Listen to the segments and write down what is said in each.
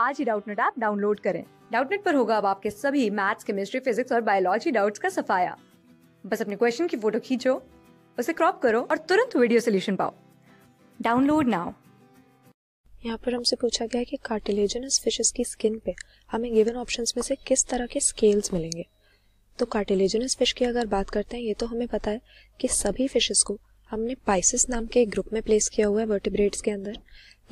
आज ही Doubtnut app download करें डाउटनेट पर होगा अब आपके सभी मैथ्स केमिस्ट्री फिजिक्स और बायोलॉजी डाउट्स का सफाया बस अपने क्वेश्चन की फोटो खींचो उसे क्रॉप करो और तुरंत वीडियो सोल्यूशन पाओ डाउनलोड नाउ यहाँ पर हमसे पूछा गया कि कार्टिलेजनस फिशेस की स्किन पे हमें गिवन ऑप्शंस में से किस तरह के स्केल्स मिलेंगे तो कार्टिलेजनस फिश की अगर बात करते हैं ये तो हमें पता है कि सभी फिशेस को हमने पाइसिस नाम के एक ग्रुप में प्लेस किया हुआ है वर्टिब्रेट्स के अंदर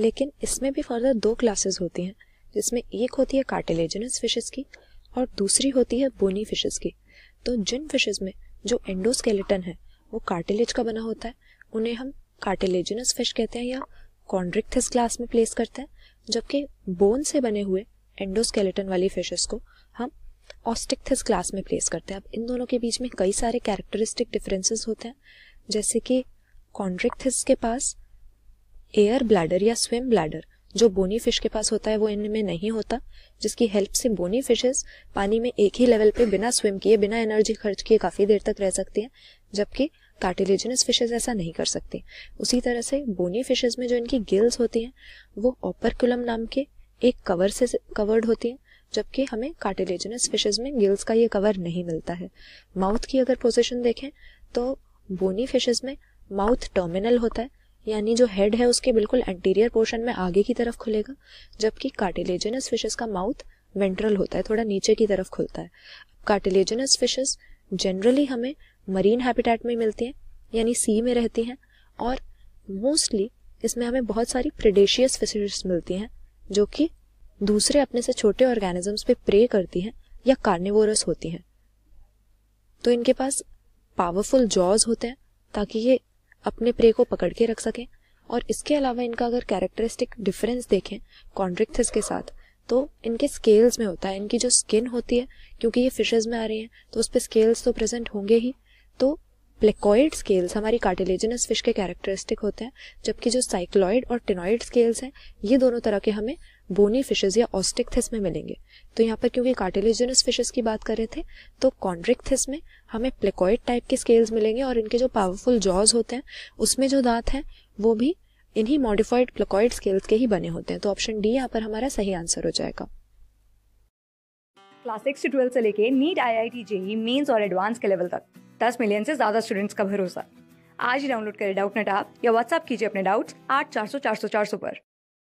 लेकिन इसमें भी फर्दर दो क्लासेस होती हैं जिसमें एक होती है कार्टिलेजनस फिशेस की और दूसरी होती है बोनी फिशेस की तो जिन फिशेस में जो एंडोस्केलेटन है वो कार्टिलेज का बना होता है उन्हें हम कार्टिलेजनस फिश कहते हैं या कॉन्ड्रिक्थिस क्लास में प्लेस करते हैं जबकि बोन से बने हुए एंडोस्केलेटन वाली फिशेस को हम ऑस्टिकथिस क्लास में प्लेस करते हैं अब इन दोनों के बीच में कई सारे कैरेक्टरिस्टिक डिफरेंसेस होते हैं जैसे कि कॉन्ड्रिक्थिस के पास एयर ब्लैडर या स्विम ब्लैडर जो बोनी फिश के पास होता है वो इनमें नहीं होता जिसकी हेल्प से बोनी फिशेस पानी में एक ही लेवल पे बिना स्विम किए बिना एनर्जी खर्च किए काफ़ी देर तक रह सकती हैं जबकि कार्टिलेजनस फिशेज ऐसा नहीं कर सकती उसी तरह से बोनी फिशेज में जो इनकी गिल्स होती हैं वो ऑपरकुलम नाम के एक कवर से कवर्ड होती हैं जबकि हमें कार्टिलेजनस फिशेज में गिल्स का ये कवर नहीं मिलता है माउथ की अगर पोजिशन देखें तो बोनी फिशेज में माउथ टर्मिनल होता है यानी जो हेड है उसके बिल्कुल एंटीरियर पोर्शन में आगे की तरफ खुलेगा जबकि कार्टिलेजनस फिशेस का माउथ वेंट्रल होता है थोड़ा नीचे की तरफ खुलता है कार्टिलेजनस फिशेस जनरली हमें मरीन हैबिटेट में मिलती हैं यानी सी में रहती हैं और मोस्टली इसमें हमें बहुत सारी प्रिडेशियस फिशेस मिलती हैं जो कि दूसरे अपने से छोटे ऑर्गेनिजम्स पे प्रे करती हैं या कार्निवोरस होती हैं तो इनके पास पावरफुल जॉज होते हैं ताकि ये अपने प्रे को पकड़ के रख सकें और इसके अलावा इनका अगर कैरेक्टरिस्टिक डिफरेंस देखें कॉन्ड्रिक्थिस के साथ तो इनके स्केल्स में होता है इनकी जो स्किन होती है क्योंकि ये फिशेज में आ रही हैं तो उस पर स्केल्स तो प्रेजेंट होंगे ही तो प्लेकॉइड स्केल्स हमारी कार्टिलेजिनस फिश के कैरेक्टरिस्टिक होते हैं जबकि जो साइक्लॉइड और टिनॉइड स्केल्स हैं ये दोनों तरह के हमें बोनी फिशेज या ऑस्टिक थिस में मिलेंगे तो यहाँ पर क्योंकि कार्टिलेजनस फिशेज की बात कर रहे थे तो कॉन्ड्रिक थिस में हमें प्लेकोइड टाइप के स्केल्स मिलेंगे और इनके जो पावरफुल जॉज होते हैं उसमें जो दांत हैं वो भी इन्हीं मॉडिफाइड प्लेकोइड स्केल्स के ही बने होते हैं तो ऑप्शन डी यहाँ पर हमारा सही आंसर हो जाएगा क्लास सिक्स से ट्वेल्थ से लेके NEET I I T JEE mains और एडवांस के लेवल तक दस मिलियन से ज्यादा स्टूडेंट्स का भरोसा आज ही डाउनलोड करें डाउट नेट आप या व्हाट्सअप कीजिए अपने डाउट्स आठ चार सौ चार सौ चार सौ पर